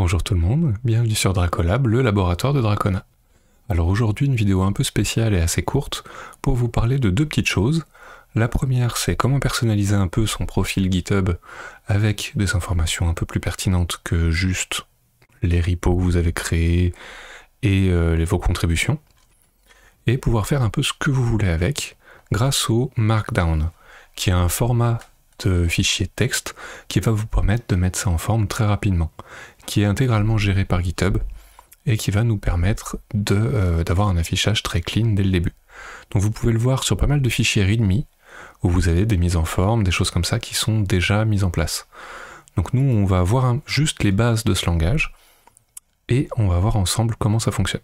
Bonjour tout le monde, bienvenue sur Dracolab, le laboratoire de Dracona. Alors aujourd'hui une vidéo un peu spéciale et assez courte pour vous parler de deux petites choses. La première c'est comment personnaliser un peu son profil GitHub avec des informations un peu plus pertinentes que juste les repos que vous avez créés et euh, vos contributions. Et pouvoir faire un peu ce que vous voulez avec grâce au Markdown, qui est un format euh, fichier texte qui va vous permettre de mettre ça en forme très rapidement, qui est intégralement géré par GitHub et qui va nous permettre euh, d'avoir un affichage très clean dès le début. Donc vous pouvez le voir sur pas mal de fichiers README où vous avez des mises en forme, des choses comme ça qui sont déjà mises en place. Donc nous, on va voir juste les bases de ce langage et on va voir ensemble comment ça fonctionne.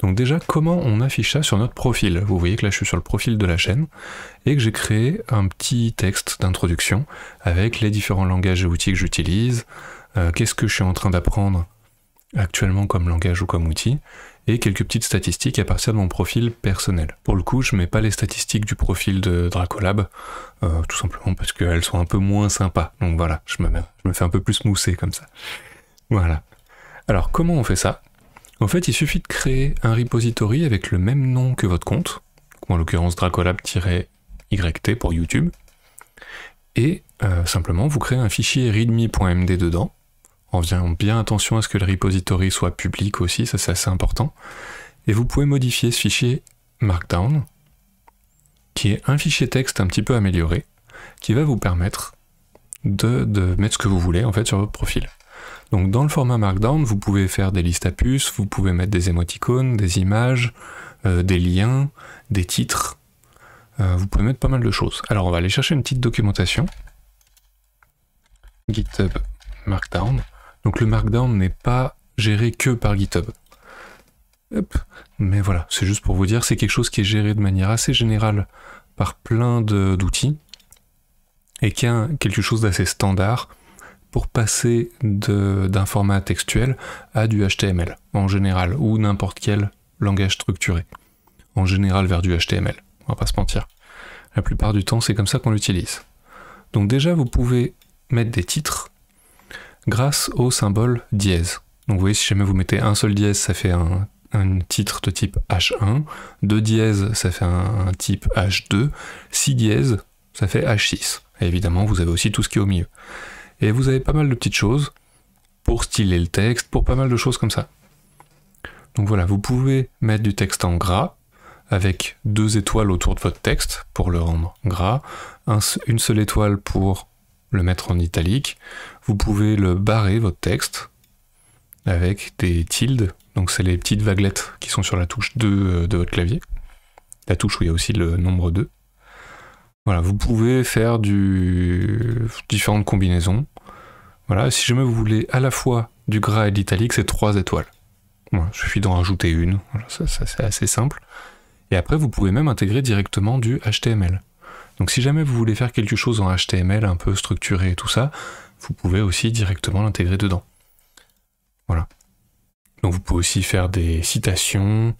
Donc déjà, comment on affiche ça sur notre profil Vous voyez que là, je suis sur le profil de la chaîne et que j'ai créé un petit texte d'introduction avec les différents langages et outils que j'utilise, euh, qu'est-ce que je suis en train d'apprendre actuellement comme langage ou comme outil, et quelques petites statistiques à partir de mon profil personnel. Pour le coup, je mets pas les statistiques du profil de Dracolab, euh, tout simplement parce qu'elles sont un peu moins sympas. Donc voilà, je me, je me fais un peu plus mousser comme ça. Voilà. Alors comment on fait ça en fait, il suffit de créer un repository avec le même nom que votre compte, en l'occurrence Dracolab-YT pour YouTube, et euh, simplement vous créez un fichier readme.md dedans, en faisant bien attention à ce que le repository soit public aussi, ça c'est assez important, et vous pouvez modifier ce fichier Markdown, qui est un fichier texte un petit peu amélioré, qui va vous permettre de, de mettre ce que vous voulez en fait sur votre profil. Donc dans le format Markdown, vous pouvez faire des listes à puces, vous pouvez mettre des émoticônes, des images, euh, des liens, des titres. Euh, vous pouvez mettre pas mal de choses. Alors on va aller chercher une petite documentation. GitHub Markdown. Donc le Markdown n'est pas géré que par GitHub. Mais voilà, c'est juste pour vous dire, c'est quelque chose qui est géré de manière assez générale par plein d'outils et qui est quelque chose d'assez standard pour passer d'un format textuel à du HTML en général ou n'importe quel langage structuré. En général vers du HTML, on va pas se mentir. La plupart du temps, c'est comme ça qu'on l'utilise. Donc déjà, vous pouvez mettre des titres grâce au symbole dièse. Donc vous voyez, si jamais vous mettez un seul dièse, ça fait un, titre de type H1, deux dièses, ça fait un, type H2, six dièses, ça fait H6. Et évidemment, vous avez aussi tout ce qui est au milieu. Et vous avez pas mal de petites choses pour styler le texte, pour pas mal de choses comme ça. Donc voilà, vous pouvez mettre du texte en gras avec deux étoiles autour de votre texte pour le rendre gras, une seule étoile pour le mettre en italique. Vous pouvez le barrer, votre texte, avec des tildes. Donc c'est les petites vaguelettes qui sont sur la touche 2 euh, de votre clavier. La touche où il y a aussi le nombre 2 vous pouvez faire du... différentes combinaisons. Voilà, si jamais vous voulez à la fois du gras et de l'italique, c'est trois étoiles. il suffit d'en rajouter une, ça, ça c'est assez simple. Et après, vous pouvez même intégrer directement du HTML. Donc si jamais vous voulez faire quelque chose en HTML un peu structuré et tout ça, vous pouvez aussi directement l'intégrer dedans. Voilà. Donc vous pouvez aussi faire des citations,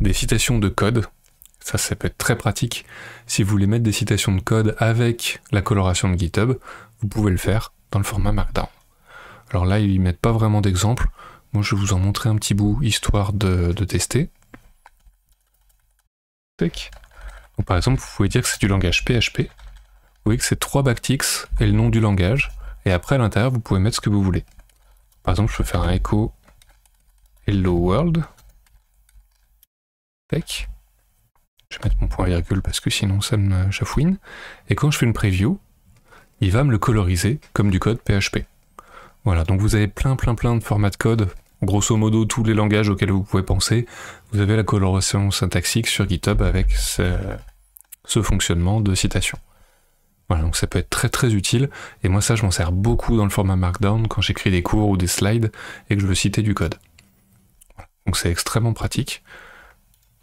des citations de code. Ça, ça peut être très pratique. Si vous voulez mettre des citations de code avec la coloration de GitHub, vous pouvez le faire dans le format Markdown. Alors là, ils mettent pas vraiment d'exemple. Moi, je vais vous en montrer un petit bout, histoire de, tester. par exemple, vous pouvez dire que c'est du langage PHP. Vous voyez que c'est trois backticks et le nom du langage. Et après, à l'intérieur, vous pouvez mettre ce que vous voulez. Par exemple, je peux faire un echo Hello World. Je vais mettre mon point virgule parce que sinon ça me chafouine. Et quand je fais une preview, il va me le coloriser comme du code PHP. Voilà, donc vous avez plein plein plein de formats de code, grosso modo tous les langages auxquels vous pouvez penser. Vous avez la coloration syntaxique sur GitHub avec ce, ce fonctionnement de citation. Voilà, donc ça peut être très très utile, et moi ça je m'en sers beaucoup dans le format Markdown quand j'écris des cours ou des slides et que je veux citer du code. Donc c'est extrêmement pratique.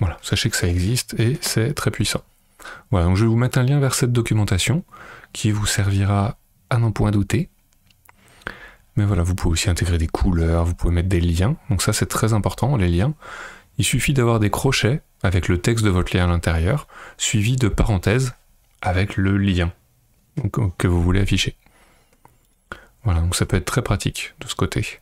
Voilà, sachez que ça existe et c'est très puissant. Voilà, donc je vais vous mettre un lien vers cette documentation qui vous servira à n'en point douter. Mais voilà, vous pouvez aussi intégrer des couleurs, vous pouvez mettre des liens. Donc ça c'est très important, les liens. Il suffit d'avoir des crochets avec le texte de votre lien à l'intérieur, suivi de parenthèses avec le lien que vous voulez afficher. Voilà, donc ça peut être très pratique de ce côté.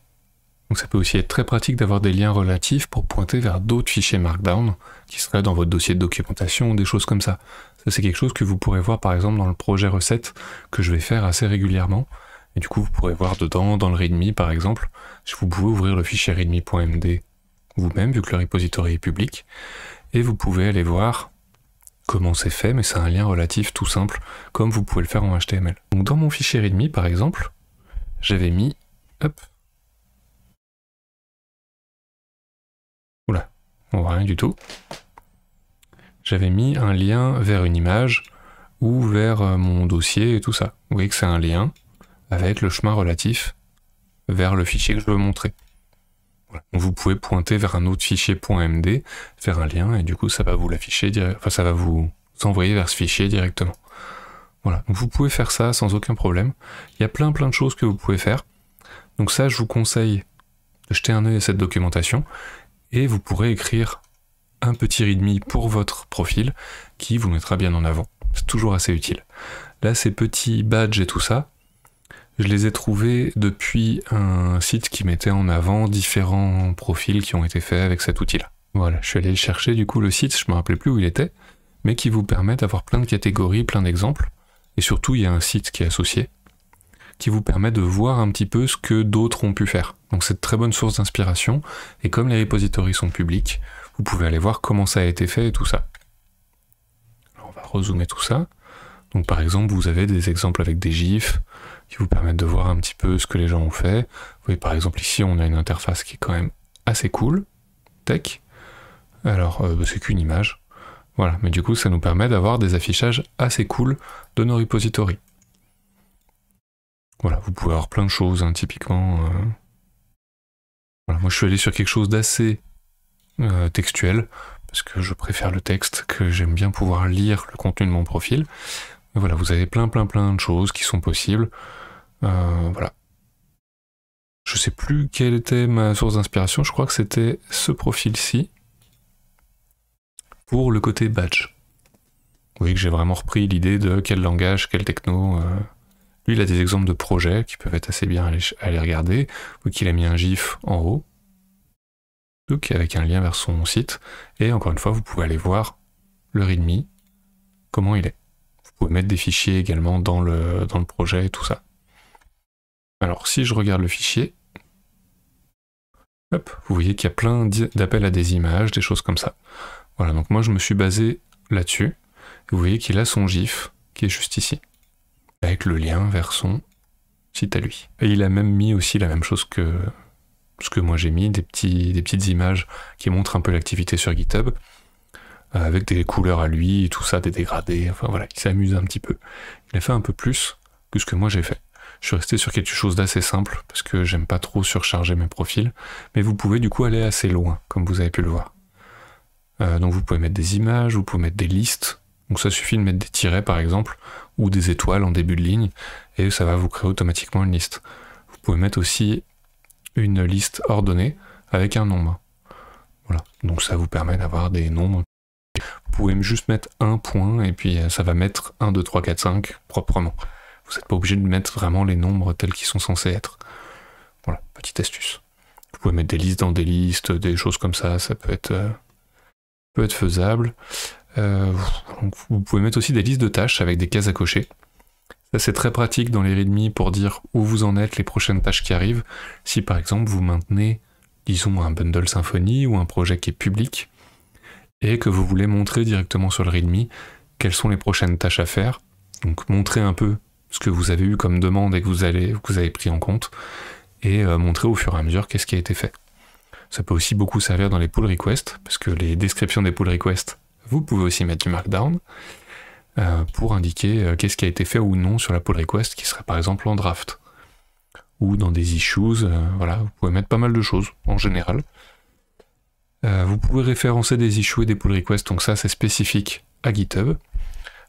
Donc ça peut aussi être très pratique d'avoir des liens relatifs pour pointer vers d'autres fichiers Markdown qui seraient dans votre dossier de documentation ou des choses comme ça. Ça c'est quelque chose que vous pourrez voir par exemple dans le projet recette que je vais faire assez régulièrement. Et du coup vous pourrez voir dedans, dans le readme par exemple, si vous pouvez ouvrir le fichier readme.md vous-même vu que le repository est public. Et vous pouvez aller voir comment c'est fait, mais c'est un lien relatif tout simple, comme vous pouvez le faire en HTML. Donc dans mon fichier readme par exemple, j'avais mis hop, rien du tout. J'avais mis un lien vers une image ou vers euh, mon dossier et tout ça. Vous voyez que c'est un lien avec le chemin relatif vers le fichier que je veux montrer. Vous pouvez pointer vers un autre fichier .md, faire un lien et du coup ça va vous l'afficher, enfin ça va vous envoyer vers ce fichier directement. Voilà, vous pouvez faire ça sans aucun problème. Il y a plein plein de choses que vous pouvez faire. Donc ça, je vous conseille de jeter un œil à cette documentation et vous pourrez écrire un petit readme pour votre profil qui vous mettra bien en avant. C'est toujours assez utile. Là, ces petits badges et tout ça, je les ai trouvés depuis un site qui mettait en avant différents profils qui ont été faits avec cet outil-là. Voilà, je suis allé chercher du coup le site, je me rappelais plus où il était, mais qui vous permet d'avoir plein de catégories, plein d'exemples. Et surtout, il y a un site qui est associé, qui vous permet de voir un petit peu ce que d'autres ont pu faire. Donc c'est de très bonne source d'inspiration, et comme les repositories sont publics, vous pouvez aller voir comment ça a été fait et tout ça. on va rezoomer tout ça. Donc par exemple, vous avez des exemples avec des gifs qui vous permettent de voir un petit peu ce que les gens ont fait. Vous voyez par exemple ici, on a une interface qui est quand même assez cool, tech. Alors euh, bah, c'est qu'une image, voilà, mais du coup ça nous permet d'avoir des affichages assez cool de nos repositories. Voilà, vous pouvez avoir plein de choses, hein, typiquement. Euh. Voilà, moi je suis allé sur quelque chose d'assez euh, textuel, parce que je préfère le texte, que j'aime bien pouvoir lire le contenu de mon profil. voilà, vous avez plein plein plein de choses qui sont possibles. Euh, voilà. Je sais plus quelle était ma source d'inspiration, je crois que c'était ce profil-ci pour le côté badge. Vous voyez que j'ai vraiment repris l'idée de quel langage, quel techno. Lui, il a des exemples de projets qui peuvent être assez bien à aller regarder, ou qu'il a mis un GIF en haut, avec un lien vers son site. Et encore une fois, vous pouvez aller voir le README, comment il est. Vous pouvez mettre des fichiers également dans le, dans le projet et tout ça. Alors, si je regarde le fichier, vous voyez qu'il y a plein d'appels à des images, des choses comme ça. Voilà, donc moi je me suis basé là-dessus. Vous voyez qu'il a son GIF qui est juste ici avec le lien vers son site à lui. Et il a même mis aussi la même chose que ce que moi j'ai mis, des, petites images qui montrent un peu l'activité sur GitHub, euh, avec des couleurs à lui, tout ça, des dégradés, enfin voilà, il s'amuse un petit peu. Il a fait un peu plus que ce que moi j'ai fait. Je suis resté sur quelque chose d'assez simple, parce que j'aime pas trop surcharger mes profils, mais vous pouvez du coup aller assez loin, comme vous avez pu le voir. Euh, donc vous pouvez mettre des images, vous pouvez mettre des listes, donc ça suffit de mettre des tirets par exemple, ou des étoiles en début de ligne, et ça va vous créer automatiquement une liste. Vous pouvez mettre aussi une liste ordonnée avec un nombre. Voilà, donc ça vous permet d'avoir des nombres. Vous pouvez juste mettre un point, et puis euh, ça va mettre 1, 2, 3, 4, 5 proprement. Vous n'êtes pas obligé de mettre vraiment les nombres tels qu'ils sont censés être. Voilà, petite astuce. Vous pouvez mettre des listes dans des listes, des choses comme ça, ça peut être, euh, peut faisable. Euh, vous pouvez mettre aussi des listes de tâches avec des cases à cocher. Ça c'est très pratique dans les readme pour dire où vous en êtes, les prochaines tâches qui arrivent. Si par exemple vous maintenez, disons, un bundle Symfony ou un projet qui est public, et que vous voulez montrer directement sur le readme quelles sont les prochaines tâches à faire, donc montrer un peu ce que vous avez eu comme demande et que vous, avez pris en compte, et euh, montrer au fur et à mesure qu'est-ce qui a été fait. Ça peut aussi beaucoup servir dans les pull requests, parce que les descriptions des pull requests vous pouvez aussi mettre du markdown euh, pour indiquer euh, qu'est-ce qui a été fait ou non sur la pull request, qui serait par exemple en draft ou dans des issues. Euh, voilà, vous pouvez mettre pas mal de choses en général. vous pouvez référencer des issues et des pull requests, donc ça c'est spécifique à GitHub.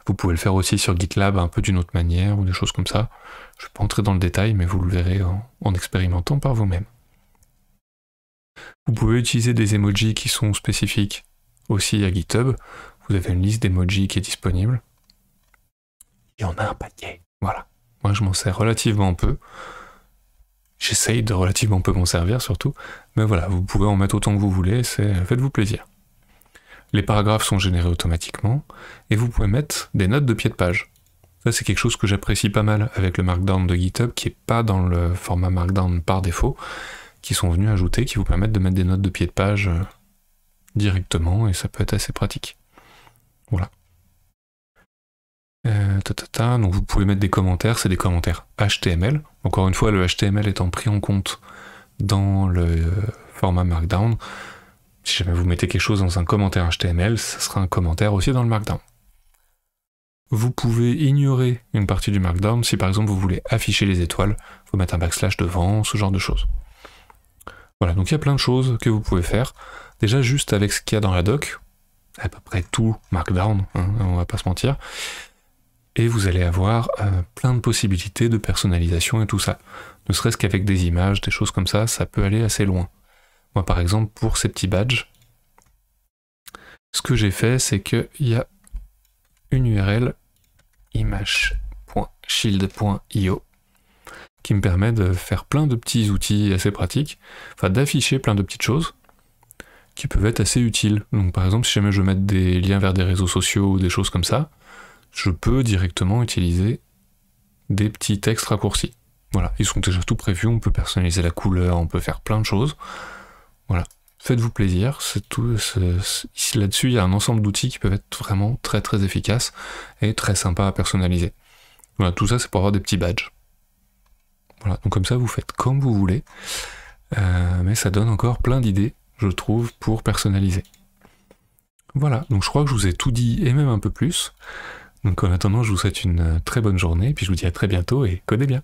Vous pouvez le faire aussi sur GitLab un peu d'une autre manière ou des choses comme ça. Je ne vais pas entrer dans le détail, mais vous le verrez en expérimentant par vous-même. Vous pouvez utiliser des emojis qui sont spécifiques aussi à GitHub. Vous avez une liste d'emojis qui est disponible. Il y en a un paquet. Voilà. Moi, je m'en sers relativement peu. J'essaye de relativement peu m'en servir, surtout. Mais voilà, vous pouvez en mettre autant que vous voulez. faites-vous plaisir. Les paragraphes sont générés automatiquement et vous pouvez mettre des notes de pied de page. Ça, c'est quelque chose que j'apprécie pas mal avec le Markdown de GitHub, qui n'est pas dans le format Markdown par défaut, qui sont venus ajouter, qui vous permettent de mettre des notes de pied de page euh, directement et ça peut être assez pratique. Voilà. Euh, donc vous pouvez mettre des commentaires, c'est des commentaires HTML. Encore une fois, le HTML étant pris en compte dans le euh, format Markdown. Si jamais vous mettez quelque chose dans un commentaire HTML, ça sera un commentaire aussi dans le Markdown. Vous pouvez ignorer une partie du Markdown si par exemple vous voulez afficher les étoiles, vous mettre un backslash devant, ce genre de choses. Voilà, donc il y a plein de choses que vous pouvez faire. Déjà, juste avec ce qu'il y a dans la doc, à peu près tout Markdown, on hein, on va pas se mentir, et vous allez avoir euh, plein de possibilités de personnalisation et tout ça. Ne serait-ce qu'avec des images, des choses comme ça, ça peut aller assez loin. Moi, par exemple, pour ces petits badges, ce que j'ai fait, c'est qu'il y a une URL image.shield.io qui me permet de faire plein de petits outils assez pratiques, enfin d'afficher plein de petites choses qui peuvent être assez utiles. Donc par exemple, si jamais je veux mettre des liens vers des réseaux sociaux ou des choses comme ça, je peux directement utiliser des petits textes raccourcis. Voilà, ils sont déjà tout prévus, on peut personnaliser la couleur, on peut faire plein de choses. Voilà, faites-vous plaisir, c'est tout. Là-dessus, il y a un ensemble d'outils qui peuvent être vraiment très très efficaces et très sympas à personnaliser. Voilà, tout ça c'est pour avoir des petits badges. Voilà, donc comme ça vous faites comme vous voulez, euh, mais ça donne encore plein d'idées je trouve, pour personnaliser. Voilà, donc je crois que je vous ai tout dit et même un peu plus. Donc en attendant, je vous souhaite une euh, très bonne journée, puis je vous dis à très bientôt et connais bien.